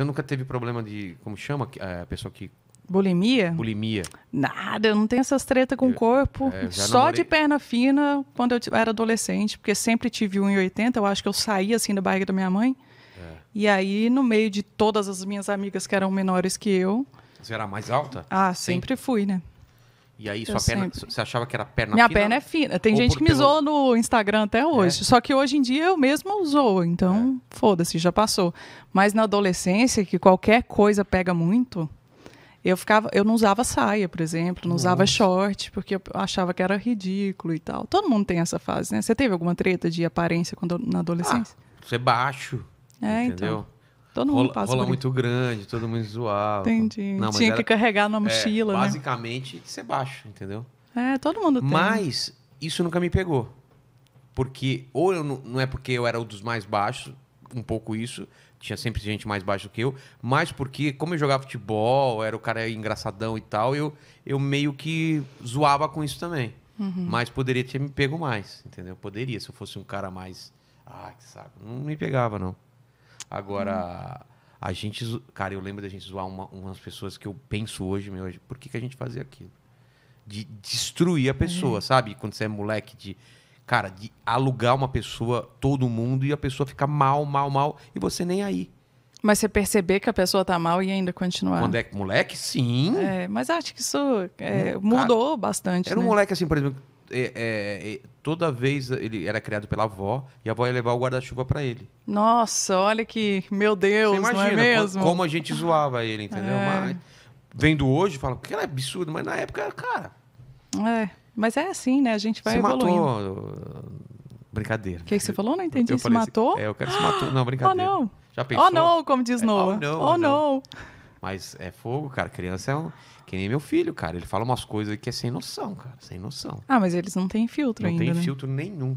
Você nunca teve problema de. Como chama é, a pessoa que. Bulimia? Bulimia. Nada, eu não tenho essas tretas com o corpo. É, Só namorei. de perna fina quando eu era adolescente, porque sempre tive 1,80. Eu acho que eu saí assim da barriga da minha mãe. É. E aí, no meio de todas as minhas amigas que eram menores que eu. Você era mais alta? Ah, sempre, sempre fui, né? E aí sua eu perna, sempre. você achava que era perna Minha fina? Minha perna é fina. Tem gente que me pelo... zoa no Instagram até é. hoje. É. Só que hoje em dia eu mesma usou, então é. foda-se, já passou. Mas na adolescência, que qualquer coisa pega muito, eu ficava, eu não usava saia, por exemplo, não Nossa. usava short, porque eu achava que era ridículo e tal. Todo mundo tem essa fase, né? Você teve alguma treta de aparência quando na adolescência? Ah, você é baixo. É, então. entendeu? Então. Todo rola, passa rola muito grande, todo mundo zoava. Entendi. Não, Tinha era, que carregar na mochila, é, basicamente, né? Basicamente, ser é baixo, entendeu? É, todo mundo tem. Mas isso nunca me pegou. Porque, ou eu não, é porque eu era um dos mais baixos, um pouco isso, tinha sempre gente mais baixa do que eu, mas porque, como eu jogava futebol, era o cara engraçadão e tal, eu, eu meio que zoava com isso também. Uhum. Mas poderia ter me pego mais, entendeu? Poderia, se eu fosse um cara mais. Ah, que saco. Não me pegava, não. Agora, hum. a gente. Cara, eu lembro da gente zoar uma, umas pessoas que eu penso hoje, meu, por que, que a gente fazia aquilo? De destruir a pessoa, hum. sabe? Quando você é moleque, de. Cara, de alugar uma pessoa, todo mundo, e a pessoa fica mal, mal, mal, e você nem aí. Mas você perceber que a pessoa tá mal e ainda continuar. Quando é moleque, sim. É, mas acho que isso é, hum, mudou Cara, bastante. Era né? um moleque assim, por exemplo, é, é, é, toda vez ele era criado pela avó e a avó ia levar o guarda-chuva para ele. Nossa, olha que. Meu Deus, Você imagina, não é mesmo? Como a gente zoava ele, entendeu? É. Mas, vendo hoje, fala que era absurdo, mas na época, cara. É, mas é assim, né? A gente vai Você evoluindo. Matou... Uh, brincadeira. O que, que você falou? Não entendi. Eu se assim, matou? é, eu quero se matou. Não, brincadeira. Oh, não. Já pensou? Oh, não, como diz é, Noah. oh, não. Oh, oh, não. Mas é fogo, cara. Criança é um... que nem meu filho, cara. Ele fala umas coisas que é sem noção, cara. Sem noção. Ah, mas eles não têm filtro não ainda. Não tem né? filtro nenhum.